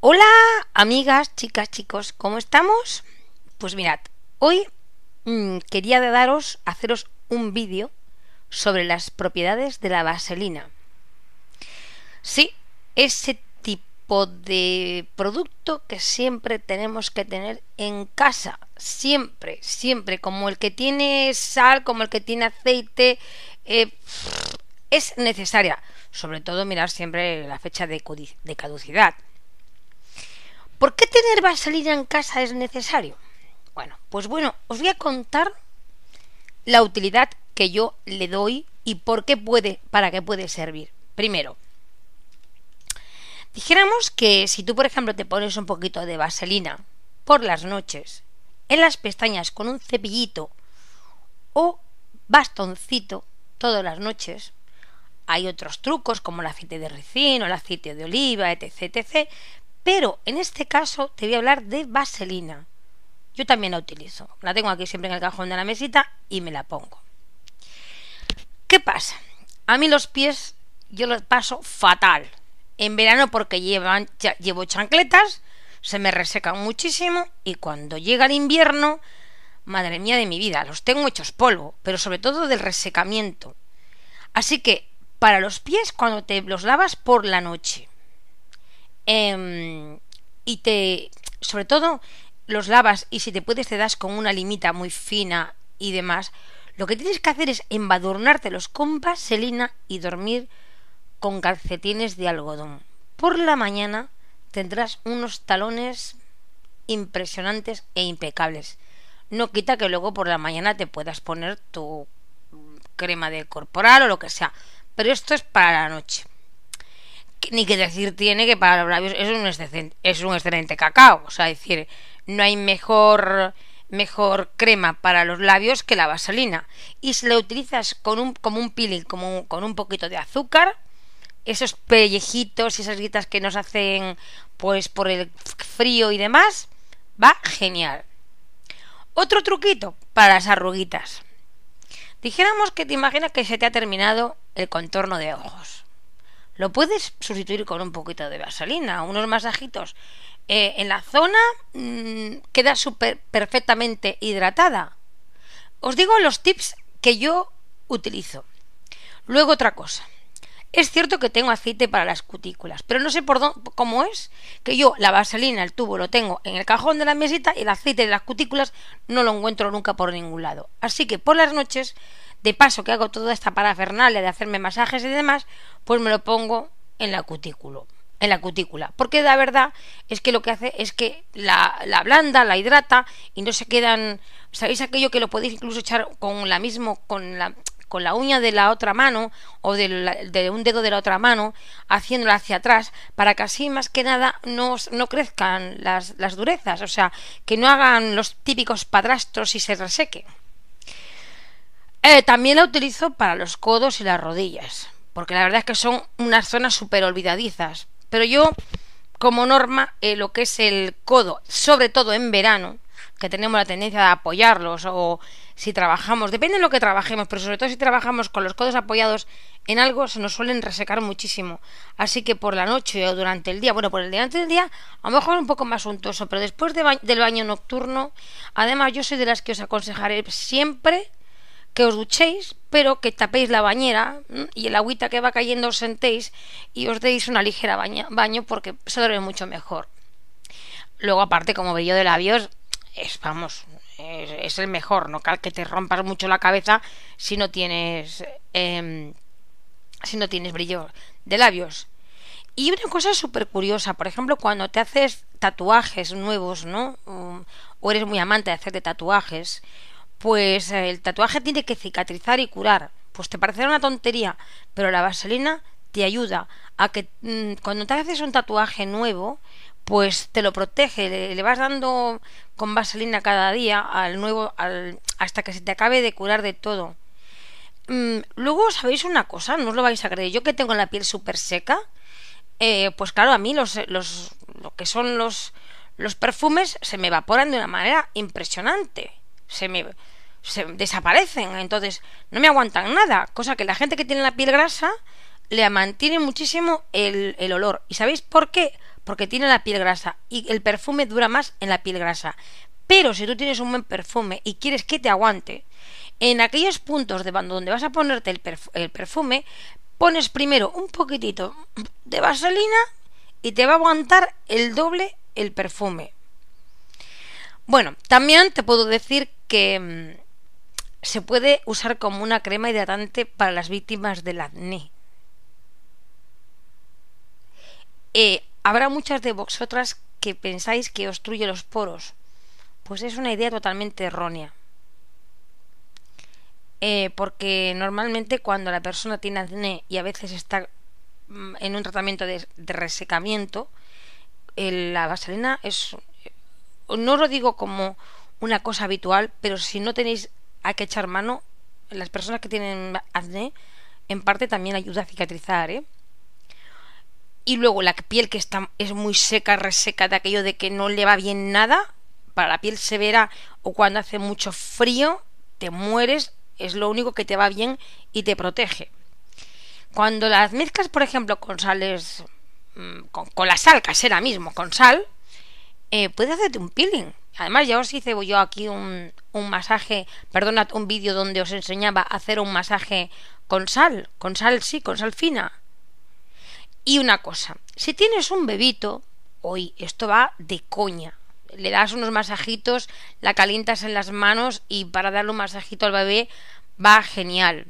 Hola, amigas, chicas, chicos, ¿cómo estamos? Pues mirad, hoy mm, quería daros, haceros un vídeo sobre las propiedades de la vaselina. Sí, ese tipo de producto que siempre tenemos que tener en casa, siempre, siempre, como el que tiene sal, como el que tiene aceite, eh, es necesaria. Sobre todo mirar siempre la fecha de caducidad ¿Por qué tener vaselina en casa es necesario? Bueno, pues bueno, os voy a contar la utilidad que yo le doy y por qué puede, para qué puede servir. Primero, dijéramos que si tú, por ejemplo, te pones un poquito de vaselina por las noches en las pestañas con un cepillito o bastoncito todas las noches, hay otros trucos como el aceite de ricino, el aceite de oliva, etc, etc, pero en este caso te voy a hablar de vaselina. Yo también la utilizo. La tengo aquí siempre en el cajón de la mesita y me la pongo. ¿Qué pasa? A mí los pies yo los paso fatal. En verano porque llevo chancletas, se me resecan muchísimo y cuando llega el invierno, madre mía de mi vida, los tengo hechos polvo, pero sobre todo del resecamiento. Así que para los pies cuando te los lavas por la noche Em, y te, sobre todo, los lavas y si te puedes te das con una limita muy fina y demás. Lo que tienes que hacer es los con vaselina y dormir con calcetines de algodón. Por la mañana tendrás unos talones impresionantes e impecables. No quita que luego por la mañana te puedas poner tu crema de corporal o lo que sea, pero esto es para la noche ni que decir tiene que para los labios es un excelente, cacao. O sea, decir, no hay mejor, mejor crema para los labios que la vaselina. Y si la utilizas con un, como un peeling, como con un poquito de azúcar, esos pellejitos y esas guitas que nos hacen pues por el frío y demás, va genial. Otro truquito para las arruguitas. Dijéramos que te imaginas que se te ha terminado el contorno de ojos lo puedes sustituir con un poquito de vaselina, unos masajitos eh, en la zona, mm, queda super perfectamente hidratada. Os digo los tips que yo utilizo. Luego otra cosa. Es cierto que tengo aceite para las cutículas, pero no sé por dónde, cómo es que yo la vaselina, el tubo, lo tengo en el cajón de la mesita y el aceite de las cutículas no lo encuentro nunca por ningún lado. Así que por las noches de paso que hago toda esta parafernalia de hacerme masajes y demás, pues me lo pongo en la cutícula. En la cutícula, porque la verdad es que lo que hace es que la, la blanda, la hidrata y no se quedan. ¿Sabéis aquello que lo podéis incluso echar con la mismo, con la, con la uña de la otra mano o de, un dedo de la otra mano, haciéndola hacia atrás, para que así más que nada no, no crezcan las, las durezas, o sea, que no hagan los típicos padrastros y se reseque. Eh, también la utilizo para los codos y las rodillas, porque la verdad es que son unas zonas súper olvidadizas. Pero yo, como norma, eh, lo que es el codo, sobre todo en verano, que tenemos la tendencia de apoyarlos o si trabajamos, depende de lo que trabajemos, pero sobre todo si trabajamos con los codos apoyados en algo, se nos suelen resecar muchísimo. Así que por la noche o durante el día, bueno, por el día antes del día, a lo mejor un poco más untoso, pero después del baño nocturno, además yo soy de las que os aconsejaré siempre que os duchéis, pero que tapéis la bañera y el agüita que va cayendo os sentéis y os deis una ligera baña, baño porque se duele mucho mejor. Luego, aparte, como brillo de labios, es, vamos, es, el mejor, no cal que te rompas mucho la cabeza si no tienes, em, si no tienes brillo de labios. Y una cosa súper curiosa, por ejemplo, cuando te haces tatuajes nuevos, ¿no? Mm, o eres muy amante de hacerte tatuajes, pues eh, el tatuaje tiene que cicatrizar y curar. Pues te parecerá una tontería, pero la vaselina te ayuda a que mm, cuando te haces un tatuaje nuevo, pues te lo protege, le, vas dando con vaselina cada día al nuevo, al, hasta que se te acabe de curar de todo. Mm, luego, ¿sabéis una cosa? No os lo vais a creer. Yo que tengo la piel súper seca, eh, pues claro, a mí los, los, lo que son los, los perfumes se me evaporan de una manera impresionante se me desaparecen, entonces no me aguantan nada, cosa que la gente que tiene la piel grasa le mantiene muchísimo el, olor. ¿Y sabéis por qué? Porque tiene la piel grasa y el perfume dura más en la piel grasa. Pero si tú tienes un buen perfume y quieres que te aguante, en aquellos puntos de donde vas a ponerte el, perfume, pones primero un poquitito de vaselina y te va a aguantar el doble el perfume. Bueno, también te puedo decir que mm, se puede usar como una crema hidratante para las víctimas del acné. Eh, habrá muchas de vosotras que pensáis que obstruye los poros. Pues es una idea totalmente errónea. Eh, porque normalmente cuando la persona tiene acné y a veces está mm, en un tratamiento de, resecamiento, eh, la vaselina es... No lo digo como una cosa habitual, pero si no tenéis a qué echar mano, las personas que tienen acné, en parte también ayuda a cicatrizar, ¿eh? Y luego la piel que está, es muy seca, reseca, de aquello de que no le va bien nada, para la piel severa o cuando hace mucho frío, te mueres, es lo único que te va bien y te protege. Cuando las mezclas, por ejemplo, con sales, mm, con, la sal casera mismo, con sal, eh, puedes puede hacerte un peeling, Además, ya os hice yo aquí un, masaje, perdonad, un vídeo donde os enseñaba a hacer un masaje con sal, con sal sí, con sal fina. Y una cosa, si tienes un bebito, hoy esto va de coña. Le das unos masajitos, la calientas en las manos y para darle un masajito al bebé va genial.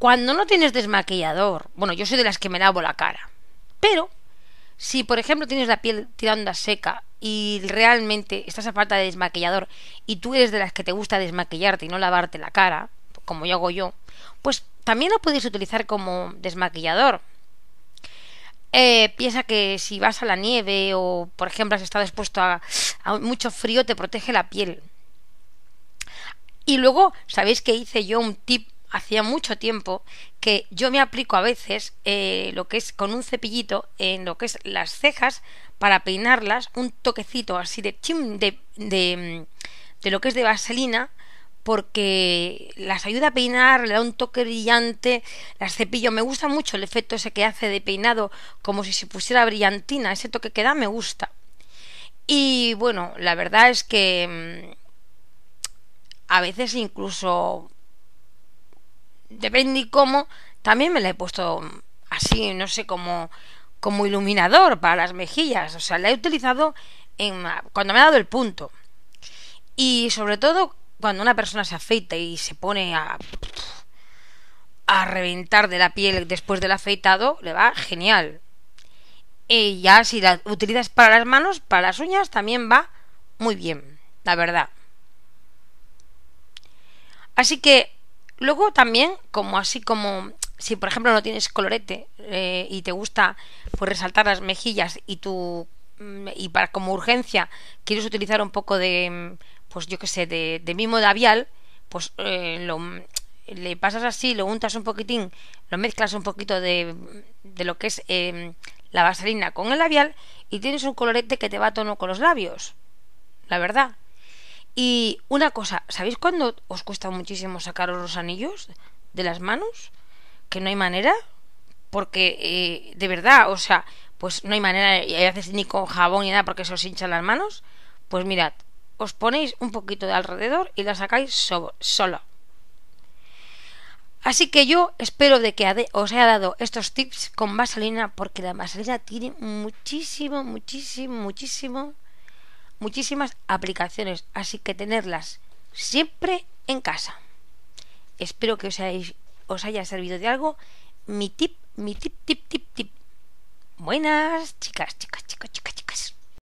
Cuando no tienes desmaquillador, bueno, yo soy de las que me lavo la cara, pero si por ejemplo tienes la piel tirando a seca y realmente estás a falta de desmaquillador y tú eres de las que te gusta desmaquillarte y no lavarte la cara, como yo hago yo, pues también lo puedes utilizar como desmaquillador. Eh, piensa que si vas a la nieve o, por ejemplo, has estado expuesto a, a mucho frío, te protege la piel. Y luego, ¿sabéis que hice yo un tip hacía mucho tiempo que yo me aplico a veces eh, lo que es con un cepillito en lo que es las cejas para peinarlas un toquecito así de chim de, de, mm, de lo que es de vaselina porque las ayuda a peinar, le da un toque brillante, las cepillo, me gusta mucho el efecto ese que hace de peinado, como si se pusiera brillantina, ese toque que da me gusta. Y bueno, la verdad es que mm, a veces incluso depende cómo, también me la he puesto así, no sé, como, como iluminador para las mejillas. O sea, la he utilizado cuando me ha dado el punto. Y sobre todo cuando una persona se afeita y se pone a, a reventar de la piel después del afeitado, le va genial. Y ya si la utilizas para las manos, para las uñas también va muy bien, la verdad. Así que Luego también, como así como si por ejemplo no tienes colorete eh, y te gusta pues resaltar las mejillas y tu mm, y para como urgencia quieres utilizar un poco de mm, pues yo que sé de, de mimo labial pues eh, lo, mm, le pasas así lo untas un poquitín lo mezclas un poquito de, lo que es em, la vaselina con el labial y tienes un colorete que te va a tono con los labios la verdad y una cosa, ¿sabéis cuándo os cuesta muchísimo sacaros los anillos de las manos? Que no hay manera. Porque, eh, de verdad, o sea, pues no hay manera, y haces ni con jabón ni nada porque se os hinchan las manos. Pues mirad, os ponéis un poquito de alrededor y la sacáis solo sola. Así que yo espero de que os haya dado estos tips con vaselina porque la vaselina tiene muchísimo, muchísimo, muchísimo muchísimas aplicaciones, así que tenerlas siempre en casa. Espero que os, os haya servido de algo mi tip, mi tip, tip, tip, tip. Buenas, chicas, chicas, chicas, chicas. chicas.